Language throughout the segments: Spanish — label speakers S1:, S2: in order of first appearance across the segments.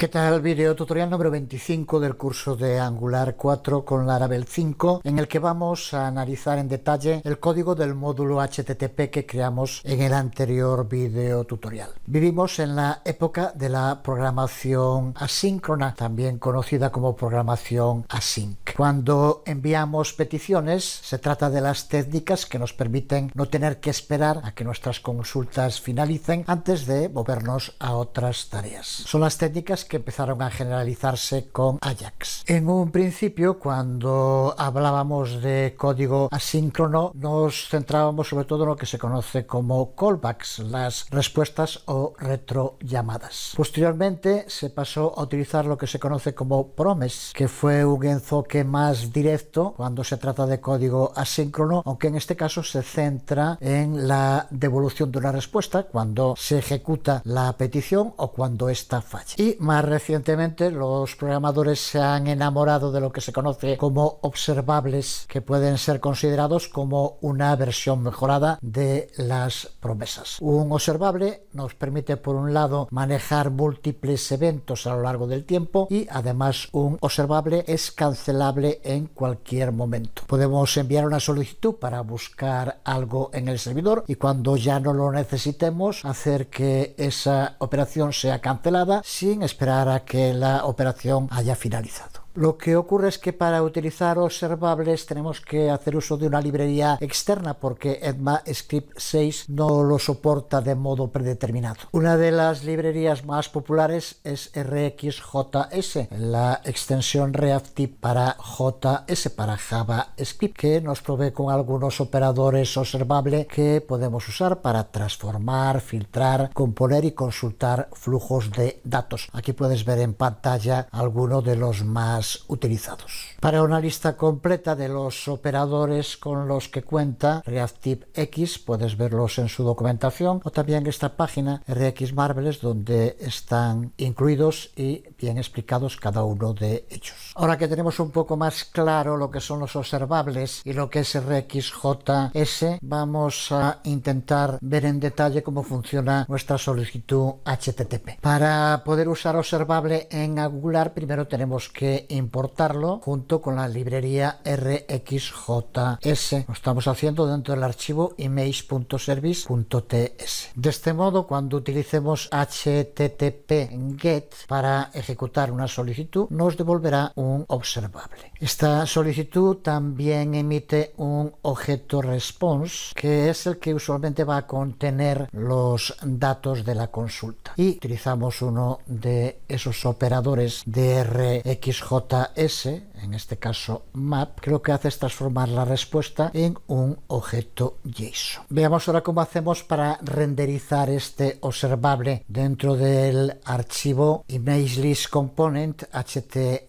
S1: ¿Qué tal? Video tutorial número 25 del curso de Angular 4 con Laravel 5, en el que vamos a analizar en detalle el código del módulo HTTP que creamos en el anterior video tutorial. Vivimos en la época de la programación asíncrona, también conocida como programación async. Cuando enviamos peticiones, se trata de las técnicas que nos permiten no tener que esperar a que nuestras consultas finalicen antes de movernos a otras tareas. Son las técnicas que empezaron a generalizarse con Ajax. En un principio, cuando hablábamos de código asíncrono, nos centrábamos sobre todo en lo que se conoce como callbacks, las respuestas o retrollamadas. Posteriormente se pasó a utilizar lo que se conoce como promes, que fue un enfoque más directo cuando se trata de código asíncrono, aunque en este caso se centra en la devolución de una respuesta cuando se ejecuta la petición o cuando esta falla. Y más recientemente los programadores se han enamorado de lo que se conoce como observables que pueden ser considerados como una versión mejorada de las promesas. Un observable nos permite por un lado manejar múltiples eventos a lo largo del tiempo y además un observable es cancelar en cualquier momento. Podemos enviar una solicitud para buscar algo en el servidor y cuando ya no lo necesitemos hacer que esa operación sea cancelada sin esperar a que la operación haya finalizado. Lo que ocurre es que para utilizar observables tenemos que hacer uso de una librería externa porque ECMAScript 6 no lo soporta de modo predeterminado. Una de las librerías más populares es RxJS, la extensión Reactive para JS, para JavaScript, que nos provee con algunos operadores observable que podemos usar para transformar, filtrar, componer y consultar flujos de datos. Aquí puedes ver en pantalla alguno de los más utilizados. Para una lista completa de los operadores con los que cuenta ReactiveX puedes verlos en su documentación o también en esta página RX donde están incluidos y bien explicados cada uno de ellos. Ahora que tenemos un poco más claro lo que son los observables y lo que es RxJS, vamos a intentar ver en detalle cómo funciona nuestra solicitud HTTP. Para poder usar observable en Angular, primero tenemos que importarlo junto con la librería RxJS. Lo estamos haciendo dentro del archivo image.service.ts. De este modo, cuando utilicemos http get para ejecutar una solicitud, nos devolverá un observable. Esta solicitud también emite un objeto response, que es el que usualmente va a contener los datos de la consulta. Y utilizamos uno de esos operadores de RxJS JS en este caso map, que lo que hace es transformar la respuesta en un objeto JSON. Veamos ahora cómo hacemos para renderizar este observable dentro del archivo ImageList Component HTML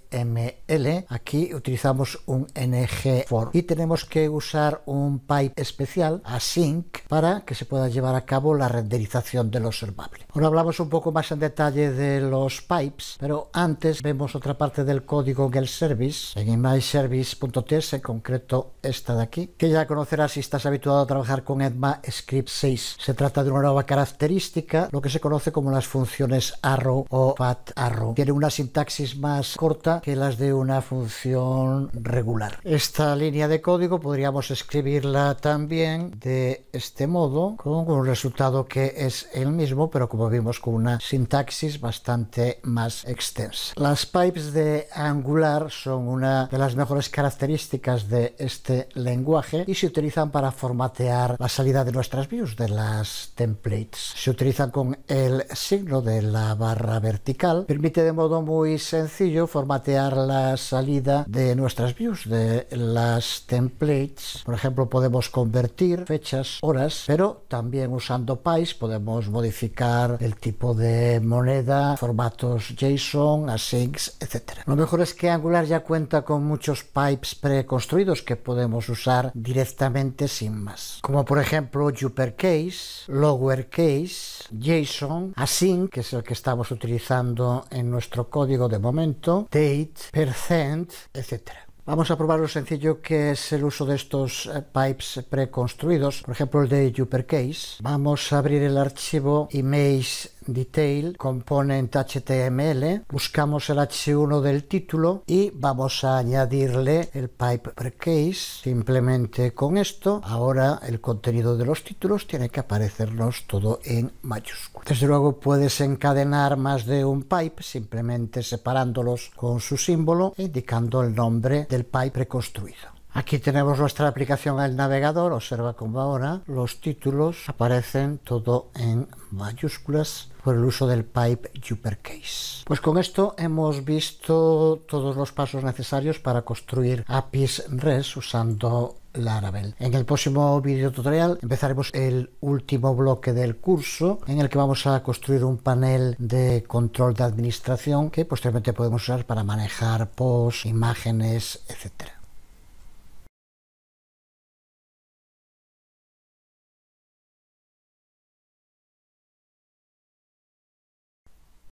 S1: Aquí utilizamos un ng y tenemos que usar un pipe especial async para que se pueda llevar a cabo la renderización del observable. Ahora hablamos un poco más en detalle de los pipes, pero antes vemos otra parte del código en service en en concreto esta de aquí, que ya conocerás si estás habituado a trabajar con EDMA Script 6. Se trata de una nueva característica, lo que se conoce como las funciones arrow o fat arrow. Tiene una sintaxis más corta que las de una función regular. Esta línea de código podríamos escribirla también de este modo, con un resultado que es el mismo, pero como vimos con una sintaxis bastante más extensa. Las pipes de Angular son una de las mejores características de este lenguaje y se utilizan para formatear la salida de nuestras views, de las templates. Se utilizan con el signo de la barra vertical. Permite de modo muy sencillo formatear la salida de nuestras views, de las templates. Por ejemplo, podemos convertir fechas, horas, pero también usando pipes podemos modificar el tipo de moneda, formatos JSON, asyncs, etc. Lo mejor es que Angular ya cuenta cuenta con muchos pipes preconstruidos que podemos usar directamente sin más, como por ejemplo uppercase, lowercase, JSON, async, que es el que estamos utilizando en nuestro código de momento, date, percent, etcétera. Vamos a probar lo sencillo que es el uso de estos eh, pipes preconstruidos, por ejemplo el de uppercase. Vamos a abrir el archivo image detail component HTML, buscamos el H1 del título y vamos a añadirle el pipe case, simplemente con esto. Ahora el contenido de los títulos tiene que aparecernos todo en mayúsculas. Desde luego puedes encadenar más de un pipe simplemente separándolos con su símbolo e indicando el nombre del pipe preconstruido. Aquí tenemos nuestra aplicación el navegador, observa como ahora los títulos aparecen todo en mayúsculas por el uso del pipe uppercase. Pues con esto hemos visto todos los pasos necesarios para construir APIs REST usando Laravel. En el próximo video tutorial empezaremos el último bloque del curso en el que vamos a construir un panel de control de administración que posteriormente podemos usar para manejar posts, imágenes, etcétera.